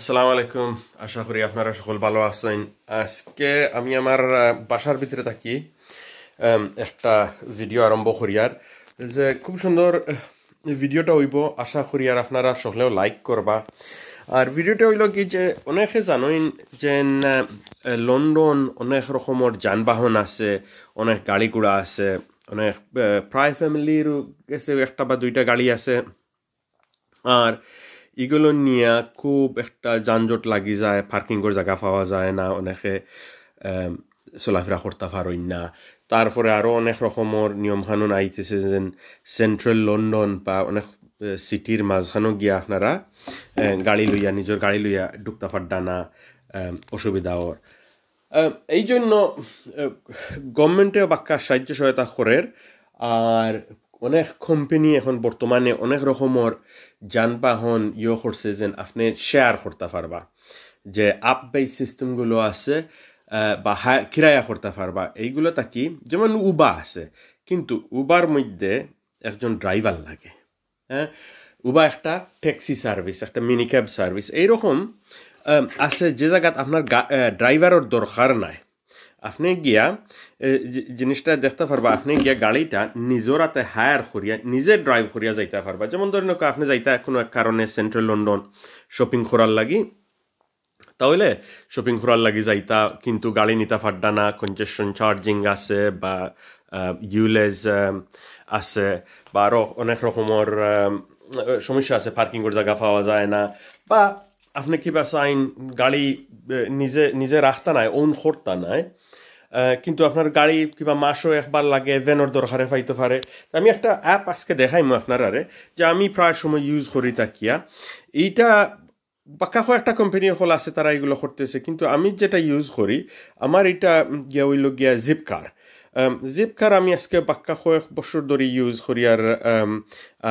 আসসালামু আলাইকুম আশা করি আপনারা সকল ভালো আছেন আজকে আমি আমার বাসার ভিতরে থাকি একটা ভিডিও আরম্ভ করি আর যে খুব সুন্দর ভিডিওটা হইব আশা করি আর আপনারা সকলেও লাইক করবা আর ভিডিওটা হইল কি যে অনেকে জানেন যে লন্ডন অনেক রকমের যানবাহন আছে অনেক গাড়ি ঘোড়া আছে অনেক প্রায় ফ্যামিলির কাছে একটা বা দুইটা গাড়ি আছে আর এগুলো নিয়ে খুব একটা যানজট লাগি যায় পার্কিংয়ের জায়গা পাওয়া যায় না অনেকে চলাফেরা করতে পারই না তারপরে আরও অনেক রকমের নিয়ম কানুন আইতেছে যেন সেন্ট্রাল লন্ডন বা অনেক সিটির মাঝখানেও গিয়া আপনারা গাড়ি লইয়া নিজের গাড়ি লইয়া ডুকতা ফাড্ডা না অসুবিধা ওর এই জন্য গভর্নমেন্টেও বাক্যা সাহায্য সহায়তা করের আর অনেক কোম্পানি এখন বর্তমানে অনেক রকমের যানবাহন ইয়ে করছে যে আপনি শেয়ার করতে পারবা যে আপ বাই সিস্টেমগুলো আছে বা কিরায়া করতে পারবা এইগুলো থাকি যেমন উবা আছে কিন্তু উবার মধ্যে একজন ড্রাইভার লাগে হ্যাঁ উবা একটা ট্যাক্সি সার্ভিস একটা মিনি সার্ভিস এইরকম আছে যে জায়গাত আপনার ড্রাইভারের দরকার নাই আপনি গিয়া জিনিসটা দেখতে পারবা আপনি গিয়া গাড়িটা নিজরাতে হায়ার করিয়া নিজে ড্রাইভ করিয়া যাইতে পারবা যেমন ধরেন আপনি যাইতা কোনো এক কারণে সেন্ট্রাল লন্ডন শপিং করার লাগি তাহলে শপিং করার লাগি যাইতা কিন্তু গাড়ি নিতে পারডা না কনজেশন চার্জিং আছে বা ইউলেজ আছে বা আরও অনেক রকমের সমস্যা আছে পার্কিংয়ের জায়গা পাওয়া যায় না বা আপনি কিবা চাইন গাড়ি নিজে নিজে রাখতা নাই ওন করতা নাই কিন্তু আপনার গাড়ি কিংবা মাসও একবার লাগে ভ্যানোর দরকারে ফাইতে পারে আমি একটা অ্যাপ আজকে দেখাইমু আপনার আরে যে আমি প্রায় সময় ইউজ করি তাকিয়া এইটা বাক্কা একটা কোম্পানি হল আছে তারা এগুলো করতেছে কিন্তু আমি যেটা ইউজ করি আমার এটা গিয়া হইল গিয়া জিপকার জিপকার um, আমি আজকে বাক্কা কয়েক বছর ধরে ইউজ করি আর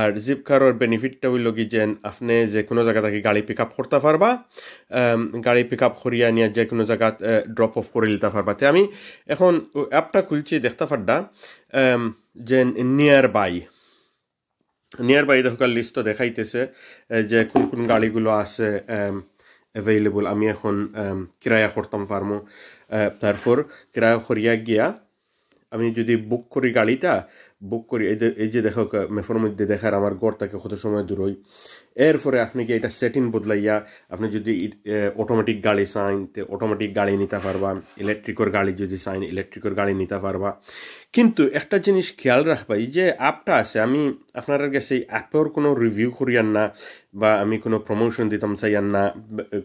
আর জিপকারর বেনিফিটটা হইল কি যে আপনি যে কোনো জায়গা থেকে গাড়ি পিক আপ করতে পারবা um, গাড়ি পিক আপ করিয়া নিয়ে যে কোনো জায়গা ড্রপ অফ করে নিতে পারবা তে আমি এখন অ্যাপটা খুলছি দেখতে পারডা যে নিয়ার বাই নিয়ার বাই দেখকার লিস্ট দেখাইতেছে যে কোন কোন গাড়িগুলো আছে অ্যাভেইলেবল um, আমি এখন কিরায়া করতাম ফার্মো তারপর কিরায়া করিয়া গিয়া আমি যদি বুক করি গাড়িটা বুক করি এই যে এই যে দেখো মেফোর মধ্যে দেখার আমার গড় থাকে কত সময় হই এরপরে আপনি কি এটা সেটিং বদলাইয়া আপনি যদি অটোমেটিক গাড়ি চাইন তে অটোমেটিক গাড়ি নিতে পারবা ইলেকট্রিকর গাড়ি যদি চাইন ইলেকট্রিকর গাড়ি নিতে পারবা কিন্তু একটা জিনিস খেয়াল রাখবা এই যে অ্যাপটা আছে আমি আপনার কাছে এই অ্যাপের কোনো রিভিউ করিয়ান না বা আমি কোনো প্রমোশন দিতাম চাইয়ান না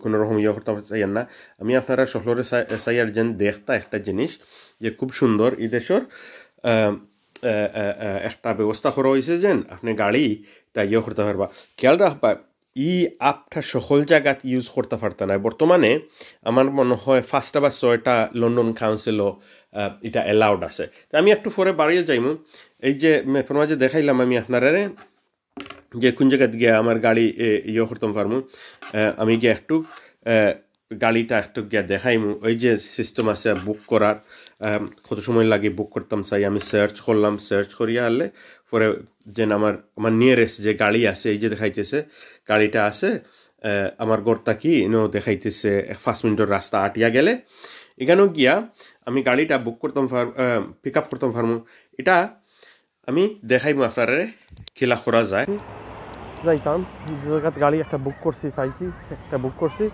কোনো রকম ইয়ে করতাম চাইয়ান না আমি আপনারা সকলের চাইয়ার যেন দেখতা একটা জিনিস যে খুব সুন্দর এই দেশের একটা ব্যবস্থা করা হয়েছে যেন আপনি গাড়ি ইয়ে করতে পারবা খেয়াল রাখবা ই আপটা সকল জায়গাত ইউজ করতে পারত না বর্তমানে আমার মনে হয় ফার্স্টটা বা ছয়টা লন্ডন কাউন্সিলও এটা অ্যালাউড আছে তা আমি একটু পরে বাড়িয়ে যাইমু এই যে মেফের মাঝে দেখাইলাম আমি আপনারা যে কোন জায়গাতে গিয়ে আমার গাড়ি ইয়ে করতাম পারমু আমি গিয়ে একটু গাড়িটা একটু গিয়ে দেখাইমু ওই যে সিস্টেম আছে বুক করার কত সময় লাগে বুক করতাম চাই আমি সার্চ করলাম সার্চ করিয়া আনলে পরে যে আমার আমার নিয়ারেস্ট যে গাড়ি আছে এই যে দেখাইতেছে গাড়িটা আছে আমার গড়টা কি ইনো দেখাইতেছে পাঁচ মিনিটের রাস্তা আটিয়া গেলে এখানেও গিয়া আমি গাড়িটা বুক করতাম ফার পিক আপ করতাম ফার্ম এটা আমি দেখাইবো আপনারে খেলা করা যায় যাইতাম গাড়ি একটা বুক করছি পাইছি একটা বুক করছি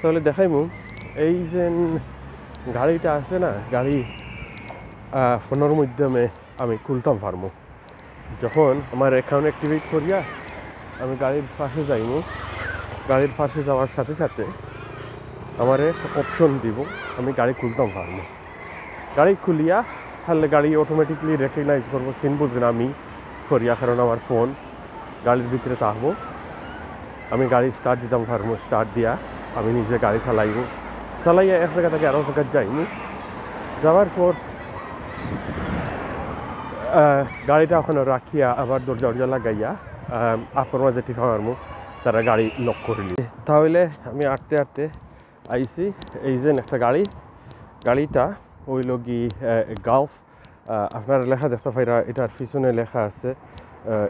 তাহলে দেখাইবো এই যে গাড়িটা আসে না গাড়ি ফোনের মাধ্যমে আমি খুলতাম পারবো যখন আমার অ্যাকাউন্ট অ্যাক্টিভেট করিয়া আমি গাড়ির পাশে যাইব গাড়ির পাশে যাওয়ার সাথে সাথে আমার অপশন দিব আমি গাড়ি খুলতাম ফার্ম গাড়ি খুলিয়া তাহলে গাড়ি অটোমেটিকলি রেকগনাইজ করবো সিন বুঝে না আমি করিয়া কারণ আমার ফোন গাড়ির ভিতরে থাকবো আমি গাড়ি স্টার্ট দিতাম পারবো স্টার্ট দিয়া আমি নিজে গাড়ি চালাইব চালাইয়া এক জায়গা থেকে আরও জায়গায় যাইনি যাওয়ার পর গাড়িটা ওখানে রাখিয়া আবার দরজা লাগাইয়া আপনার যেটি খাওয়ার মুখ তারা গাড়ি লক করলি তাহলে আমি আটতে আটতে আইছি এই যে একটা গাড়ি গাড়িটা ওই কি গালফ আপনার লেখা দেখতে পাইরা এটার পিছনে লেখা আছে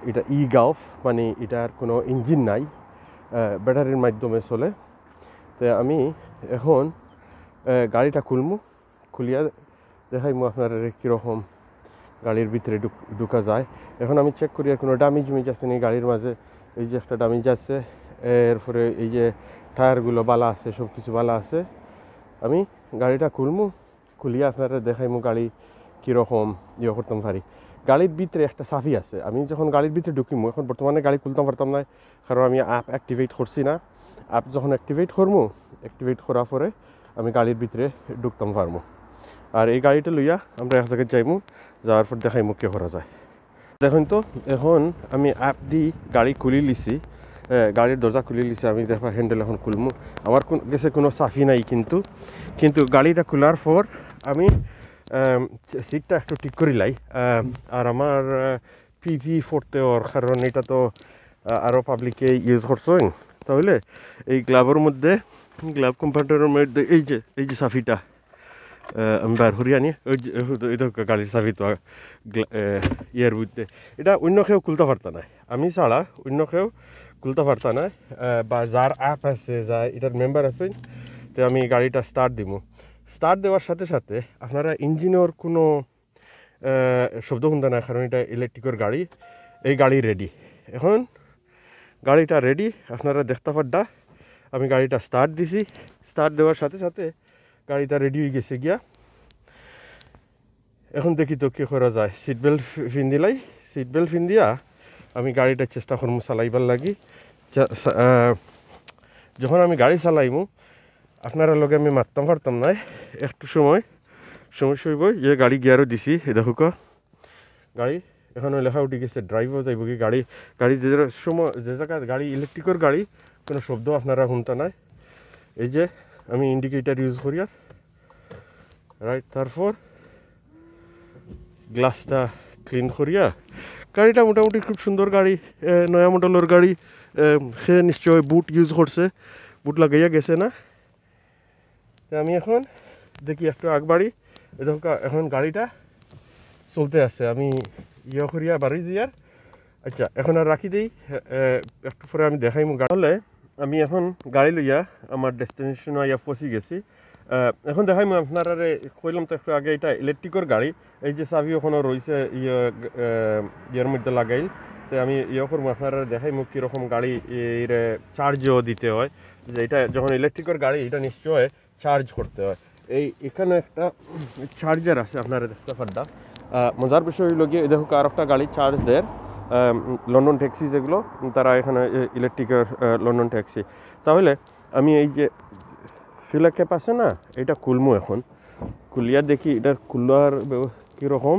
এটা ই গালফ মানে এটার কোনো ইঞ্জিন নাই ব্যাটারির মাধ্যমে চলে তো আমি এখন গাড়িটা খুলমু খুলিয়া দেখাইমু আপনার কীরকম গাড়ির ভিতরে ঢুকা যায় এখন আমি চেক করি আর কোনো ডামিজ মিজ আছে নি গাড়ির মাঝে এই যে একটা ডামিজ আছে এরপরে এই যে টায়ারগুলো বালা আছে সব কিছু বালা আছে আমি গাড়িটা খুলমু খুলিয়া আপনারা দেখাইমু গাড়ি কীরকম ইয়ে করতাম পারি গাড়ির ভিতরে একটা সাফি আছে আমি যখন গাড়ির ভিতরে ঢুকিমু এখন বর্তমানে গাড়ি খুলতাম পারতাম না কারণ আমি অ্যাপ অ্যাক্টিভেট করছি না অ্যাপ যখন অ্যাক্টিভেট করমু অ্যাক্টিভেট করার পরে আমি গাড়ির ভিতরে ঢুকতাম পারবো আর এই গাড়িটা লইয়া আমরা এক জায়গায় যাইমু যাওয়ার পর দেখাই কে করা যায় দেখুন তো এখন আমি অ্যাপ দি গাড়ি খুলি লিছি গাড়ির দরজা খুলি লিছি আমি দেখা হ্যান্ডেল এখন খুলমু আমার কোন গেছে কোনো সাফি নাই কিন্তু কিন্তু গাড়িটা খোলার পর আমি সিটটা একটু ঠিক করি লাই আর আমার পিভি ফোরতে ওর কারণ এটা তো আরও পাবলিকে ইউজ করছেন তাহলে এই ক্লাবের মধ্যে গ্লাভ কম্পার্টারের মধ্যে এই যে এই যে সাফিটা আমি বার হরি আনি ওই গাড়ির সাফি তো ইয়ার বুঝতে এটা অন্য কেউ খুলতে পারতা নাই আমি ছাড়া অন্য কেউ খুলতে পারতা নাই বা যার অ্যাপ আছে যা এটার মেম্বার আছে তো আমি গাড়িটা স্টার্ট দিব স্টার্ট দেওয়ার সাথে সাথে আপনারা ইঞ্জিনের কোনো শব্দ শুনতে না কারণ এটা ইলেকট্রিকের গাড়ি এই গাড়ি রেডি এখন গাড়িটা রেডি আপনারা দেখতে পারডা আমি গাড়িটা স্টার্ট দিছি স্টার্ট দেওয়ার সাথে সাথে গাড়িটা রেডি হয়ে গেছে গিয়া এখন দেখি তো কী করা যায় সিট বেল্ট ফিন দিলাই সিট বেল্ট ফিন দিয়া আমি গাড়িটা চেষ্টা করবো চালাইবার লাগি যখন আমি গাড়ি চালাইমু আপনারা লগে আমি মারতাম ফারতাম নাই একটু সময় সময় হইব যে গাড়ি গিয়ারও দিছি দেখো গাড়ি এখন লেখা উঠে গেছে ড্রাইভও যাইব কি গাড়ি গাড়ি যে সময় যে জায়গায় গাড়ি ইলেকট্রিকর গাড়ি কোনো শব্দ আপনারা শুনতে নাই এই যে আমি ইন্ডিকেটার ইউজ করি আর রাইট তারপর গ্লাসটা ক্লিন করিয়া গাড়িটা মোটামুটি খুব সুন্দর গাড়ি নয়া মডেলের গাড়ি সে নিশ্চয় বুট ইউজ করছে বুট লাগাইয়া গেছে না আমি এখন দেখি একটু আগবাড়ি এরকম এখন গাড়িটা চলতে আছে আমি ইয়ে করিয়া বাড়ি দিয়ার আচ্ছা এখন আর রাখি দিই একটু পরে আমি দেখাইমু গাড়ি হলে আমি এখন গাড়ি লইয়া আমার ডেস্টিনেশন আইয়া পচি গেছি এখন দেখাই আপনারা কইলাম তো একটু আগে এটা ইলেকট্রিকর গাড়ি এই যে চাবি ওখানে রয়েছে ইয়ের মধ্যে লাগাইল তো আমি ইয়ে করবো আপনারা মোক কীরকম গাড়ি এরে চার্জও দিতে হয় যে এটা যখন ইলেকট্রিকর গাড়ি এটা নিশ্চয় চার্জ করতে হয় এই এখানে একটা চার্জার আছে আপনারা দেখতে মজার বিষয় হইল গিয়ে দেখো আর একটা গাড়ি চার্জ দেয় লন্ডন ট্যাক্সি যেগুলো তারা এখানে ইলেকট্রিকের লন্ডন ট্যাক্সি তাহলে আমি এই যে ফিলাকে আছে না এটা কুলমু এখন কুলিয়া দেখি এটার কুলার কীরকম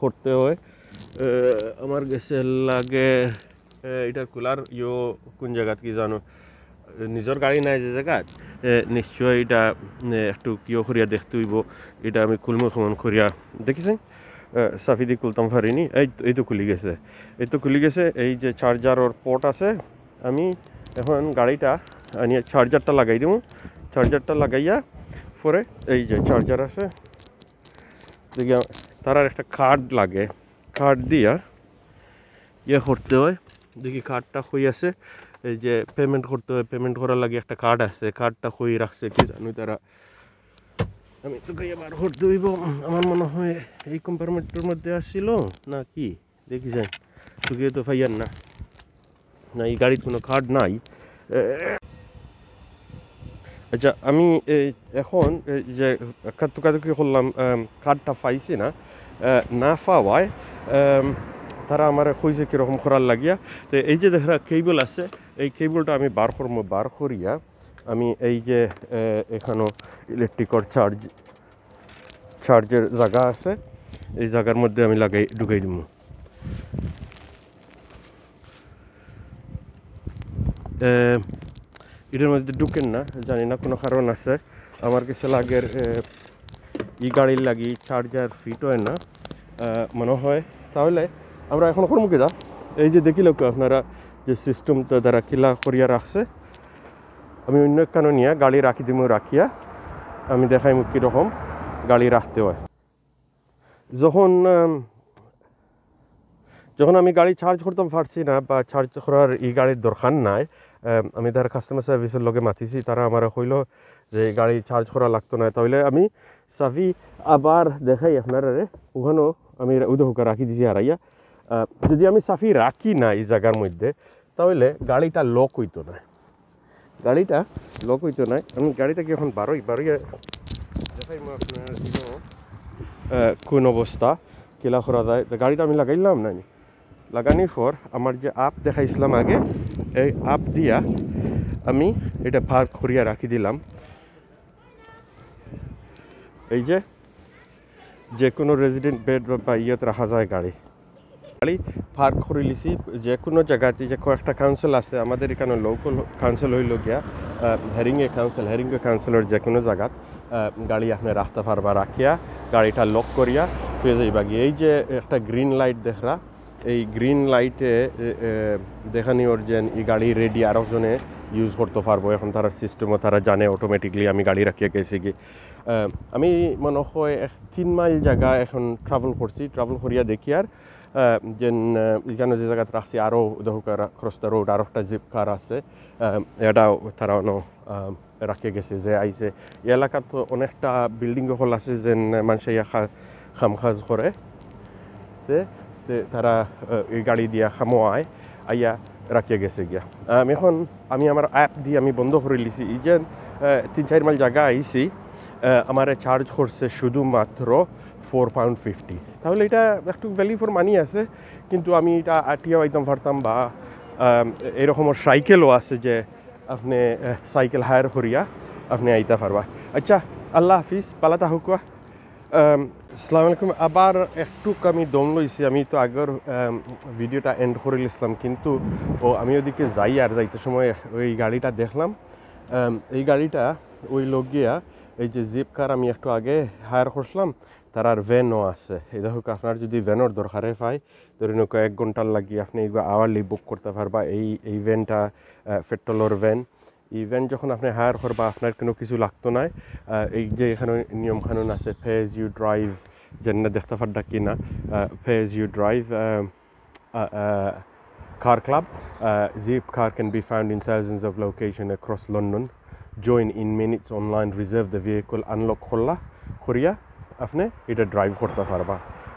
করতে হয় আমার গেছে লাগে এটার কুলার ইয়ো কোন জায়গাত কি জানো নিজের গাড়ি নাই যে জায়গা নিশ্চয় এটা একটু কিয় করিয়া দেখতে হইব এটা আমি কুলমু সমান করিয়া দেখিছে সাফিদি কুলতাম ফারিনি এই এই তো খুলে গেছে এই তো খুলি গেছে এই যে চার্জার ওর পোর্ট আছে আমি এখন গাড়িটা নিয়ে চার্জারটা লাগাই দেবো চার্জারটা লাগাইয়া পরে এই যে চার্জার আছে তার আর একটা কার্ড লাগে কার্ড দিয়া ইয়ে করতে হয় দেখি কার্ডটা হয়ে আছে এই যে পেমেন্ট করতে হয় পেমেন্ট করার লাগে একটা কার্ড আছে কার্ডটা হয়ে রাখছে কি জানো তারা আমি তোকে এবার ভোট দিব আমার মনে হয় এই কম্পার্টমেন্টের মধ্যে আসছিল না কি দেখি যাই তোকে তো ফাইয়ার না না এই গাড়ির কোনো কার্ড নাই আচ্ছা আমি এখন যে কাতুকাতুকি করলাম কার্ডটা পাইছি না না পাওয়ায় তারা আমার কইছে কীরকম করার লাগিয়া তো এই যে দেখা কেবল আছে এই কেবলটা আমি বার করবো বার করিয়া আমি এই যে এখানেও ইলেকট্রিকর চার্জ চার্জের জায়গা আছে এই জায়গার মধ্যে আমি লাগাই ঢুকাই দিব এটার মধ্যে ঢুকেন না জানি না কোনো কারণ আছে আমার কাছে লাগের ই গাড়ির লাগি চার্জার ফিট হয় না মনে হয় তাহলে আমরা এখন কোন মুখে যা এই যে লোক আপনারা যে সিস্টেমটা তারা কিলা করিয়া রাখছে আমি অন্য একখানে নিয়ে গাড়ি রাখি দিমু রাখিয়া আমি দেখাই কীরকম গাড়ি রাখতে হয় যখন যখন আমি গাড়ি চার্জ করতাম পারছি না বা চার্জ করার এই গাড়ির দরকার নাই আমি তার কাস্টমার সার্ভিসের লগে মাতিছি তারা আমার হইল যে গাড়ি চার্জ করা লাগতো না তাহলে আমি সাফি আবার দেখাই আপনারা ওখানেও আমি উদহুকা রাখি দিছি হারাইয়া যদি আমি সাফি রাখি না এই জায়গার মধ্যে তাহলে গাড়িটা লক হইতো না গাড়িটা লক হইতো না আমি গাড়িটাকে এখন বারোই বারোই দেখাই আপনার কোন অবস্থা কেলা খরা যায় গাড়িটা আমি লাগাইলাম না লাগানির পর আমার যে আপ দেখাইছিলাম আগে এই আপ দিয়া আমি এটা ভার করিয়া রাখি দিলাম এই যে যে কোনো রেজিডেন্ট বেড বা ইয়েতে রাখা যায় গাড়ি বাড়ি পার করে লিছি যে কোনো জায়গাতে যে কয়েকটা কাউন্সিল আছে আমাদের এখানে লোকাল কাউন্সিল হইল গিয়া হেরিংয়ে কাউন্সিল হেরিংয়ে কাউন্সিলের যে কোনো জায়গাত গাড়ি আপনি রাস্তা পারবা রাখিয়া গাড়িটা লক করিয়া পেয়ে যাই বাকি এই যে একটা গ্রিন লাইট দেখরা এই গ্রিন লাইটে দেখানি ওর যে এই গাড়ি রেডি আরও জনে ইউজ করতে পারবো এখন তারা সিস্টেমও তারা জানে অটোমেটিকলি আমি গাড়ি রাখিয়া গেছি কি আমি মনে হয় তিন মাইল জায়গা এখন ট্রাভেল করছি ট্রাভেল করিয়া দেখি আর যেন ইখানো যে জায়গাতে রাখছি আরও দহকার ক্রস রোড আর একটা জিপ কার আছে এটাও তারা অন রাখে গেছে যে আইছে এলাকা তো অনেকটা বিল্ডিং হল আছে যে মানুষে ইয়া খামখাজ করে তারা এই গাড়ি দিয়া খামোয়ায় আইয়া রাখিয়া গেছে গিয়া এখন আমি আমার অ্যাপ দিয়ে আমি বন্ধ করে লিছি এই যে তিন চার মাইল জায়গা আইছি আমার চার্জ করছে শুধুমাত্র ফোর পাউন্ড ফিফটি তাহলে এটা একটু ভ্যালি ফর মানি আছে কিন্তু আমি এটা আটিয়াও আইতাম ভারতাম বা এরকম সাইকেলও আছে যে আপনি সাইকেল হায়ার করিয়া আপনি আইতে পারবা আচ্ছা আল্লাহ হাফিজ পালা হুকুয়া আসসালামু আলাইকুম আবার একটু আমি দম লইছি আমি তো আগের ভিডিওটা এন্ড করে লিসলাম কিন্তু ও আমি ওদিকে যাই আর যাইতে সময় ওই গাড়িটা দেখলাম এই গাড়িটা ওই লোক গিয়া এই যে জিপ কার আমি একটু আগে হায়ার করছিলাম তার আর ভ্যানও আছে এই দেখো আপনার যদি ভ্যানোর দরকারে পায় ধরেন এক ঘন্টার লাগি আপনি এইগুলো আওয়ারলি বুক করতে পারবা এই এই ভ্যানটা পেট্রোলর ভ্যান এই ভ্যান যখন আপনি হায়ার করবা আপনার কোনো কিছু লাগতো না এই যে এখানে নিয়ম কানুন আছে ফেজ ইউ ড্রাইভ যেন দেখতে পারডা কি না phase you drive car club Zipcar can be be found in thousands of across London London. In in online reserve the the unlock unlock Korea. अपने इधर ड्राइव करता था रहा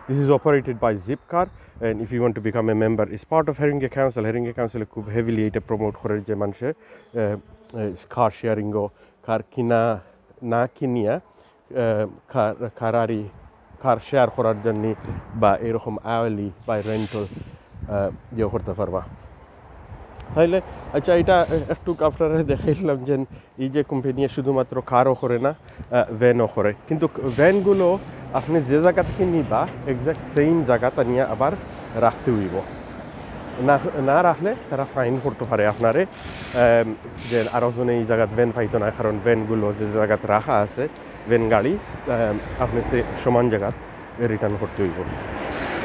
this is operated by Zipcar and if you want to become a member is part of Haringey Council Haringey Council खूब heavily ये promote कर जे मानसे कार शेयरिंग कार किना ना किनिया कार कार शेयर करार जन्नी बा एरकम आवली बाय रेंटल जो करते पारवा তাহলে আচ্ছা এটা একটু আপনারা দেখাইলাম যে এই যে কোম্পানি শুধুমাত্র কারও করে না ভ্যানও করে কিন্তু ভ্যানগুলো আপনি যে জায়গা থেকে নিবা সেইম সেম জায়গাটা নিয়ে আবার রাখতে হইব না না রাখলে তারা ফাইন করতে পারে আপনারে যে আরও জনে এই জায়গাত ভ্যান পাইতো না কারণ ভ্যানগুলো যে জায়গাত রাখা আছে ভ্যান গাড়ি আপনি সে সমান জায়গাত রিটার্ন করতে হইব